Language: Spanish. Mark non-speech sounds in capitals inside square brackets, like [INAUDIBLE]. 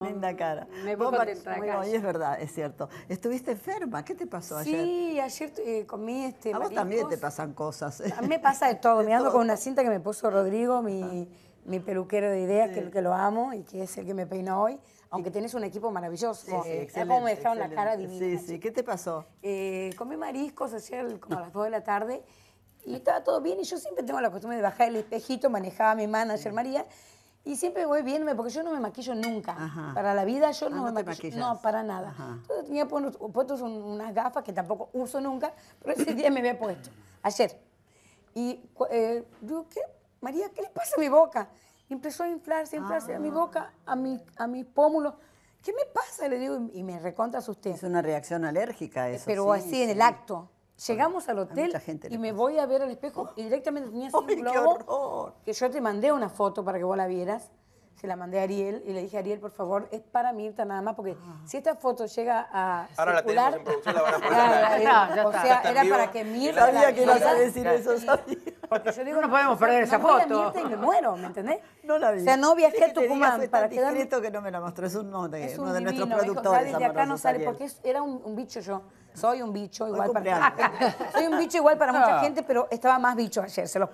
Linda mm, cara. Me voy Bueno, y es verdad, es cierto. Estuviste enferma, ¿qué te pasó ayer? Sí, ayer eh, comí este. A vos también te pasan cosas. A mí me pasa de [LAUGHS] todo. me ando con una cinta que me puso Rodrigo, mi, ah. peluquero de ideas, que, que, lo amo y que es el que me peinó hoy. Aunque tenés un equipo maravilloso. Sí, eh, me dejaron la cara divina. Sí, sí. ¿Qué te pasó? Eh, comí mariscos hacía como a las 2 de la tarde y estaba todo bien. Y yo siempre tengo la costumbre de bajar el espejito, manejaba a mi manager María. Y siempre voy viéndome, porque yo no me maquillo nunca. Para la vida yo ah, no, me maquillo. No, para nada. Entonces tenía puestos unas gafas que tampoco uso nunca, pero ese día me había puesto, ayer. Y eh, digo, ¿qué? María, ¿qué le pasa a mi boca? empezó a inflarse, a inflarse a mi ah. boca, a, mi, a mis pómulos. ¿Qué me pasa? Le digo, y me recontra usted. Es una reacción alérgica eso. Pero así en el acto. Llegamos al hotel y me voy a ver al espejo oh. y directamente tenía un globo que yo te mandé una foto para que vos la vieras. Se la mandé a Ariel y le dije, Ariel, por favor, es para Mirta nada más, porque ah. si esta foto llega a Ahora la en producción, la van a [LAUGHS] poner. Eh, o sea, era para que Mirta... Sabía que ibas a decir eso, sabía. Porque yo no, podemos perder esa foto. y me muero, ¿me entendés? No la vi. O sea, no viajé a Tucumán para quedarme. Es que no me la mostró, es un uno de, uno de nuestros productores. acá no sale, porque era un, bicho yo. Soy un bicho igual para... [LAUGHS] soy un bicho igual para mucha gente, pero estaba más bicho ayer, se los